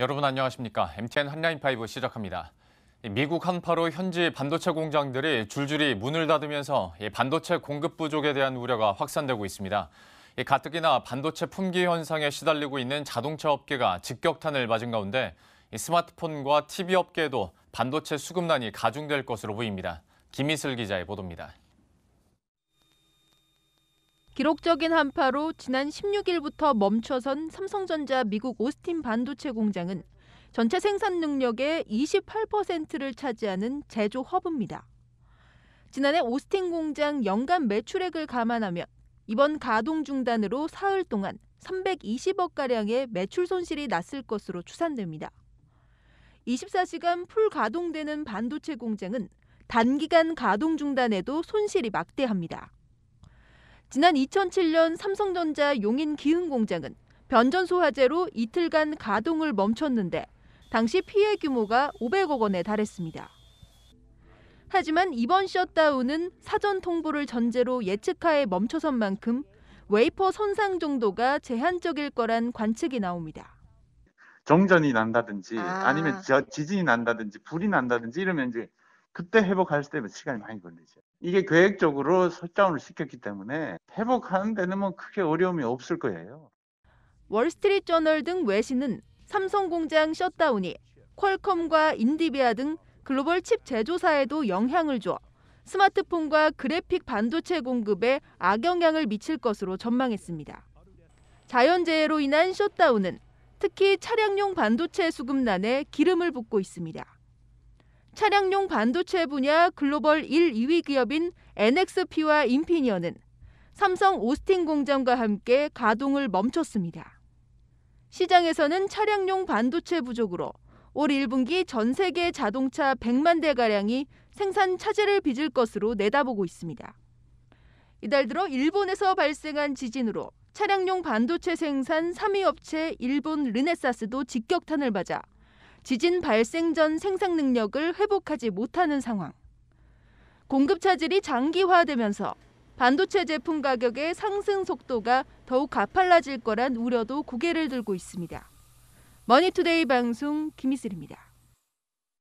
여러분 안녕하십니까? MTN 한라인 파이브 시작합니다. 미국 한파로 현지 반도체 공장들이 줄줄이 문을 닫으면서 반도체 공급 부족에 대한 우려가 확산되고 있습니다. 가뜩이나 반도체 품귀 현상에 시달리고 있는 자동차 업계가 직격탄을 맞은 가운데 스마트폰과 TV 업계도 반도체 수급난이 가중될 것으로 보입니다. 김희슬 기자의 보도입니다. 기록적인 한파로 지난 16일부터 멈춰선 삼성전자 미국 오스틴 반도체 공장은 전체 생산 능력의 28%를 차지하는 제조 허브입니다. 지난해 오스틴 공장 연간 매출액을 감안하면 이번 가동 중단으로 사흘 동안 320억가량의 매출 손실이 났을 것으로 추산됩니다. 24시간 풀 가동되는 반도체 공장은 단기간 가동 중단에도 손실이 막대합니다. 지난 2007년 삼성전자 용인 기흥공장은 변전소 화재로 이틀간 가동을 멈췄는데 당시 피해 규모가 500억 원에 달했습니다. 하지만 이번 셧다운은 사전 통보를 전제로 예측하에 멈춰선 만큼 웨이퍼 손상 정도가 제한적일 거란 관측이 나옵니다. 정전이 난다든지 아. 니면 지진이 난다든지 불이 난다든지 이러면 이제 그때 회복할 때면 시간이 많이 걸리죠. 이게 계획적으로 설정을 시켰기 때문에 회복하는 데는 뭐 크게 어려움이 없을 거예요. 월스트리트저널 등 외신은 삼성 공장 셧다운이 퀄컴과 인디비아 등 글로벌 칩 제조사에도 영향을 줘 스마트폰과 그래픽 반도체 공급에 악영향을 미칠 것으로 전망했습니다. 자연재해로 인한 셧다운은 특히 차량용 반도체 수급난에 기름을 붓고 있습니다. 차량용 반도체 분야 글로벌 1, 2위 기업인 NXP와 인피니언은 삼성 오스틴 공장과 함께 가동을 멈췄습니다. 시장에서는 차량용 반도체 부족으로 올 1분기 전 세계 자동차 100만 대가량이 생산 차질을 빚을 것으로 내다보고 있습니다. 이달 들어 일본에서 발생한 지진으로 차량용 반도체 생산 3위 업체 일본 르네사스도 직격탄을 맞아 지진 발생 전 생산 능력을 회복하지 못하는 상황. 공급 차질이 장기화되면서 반도체 제품 가격의 상승 속도가 더욱 가팔라질 거란 우려도 고개를 들고 있습니다. 머니투데이 방송 김희슬입니다.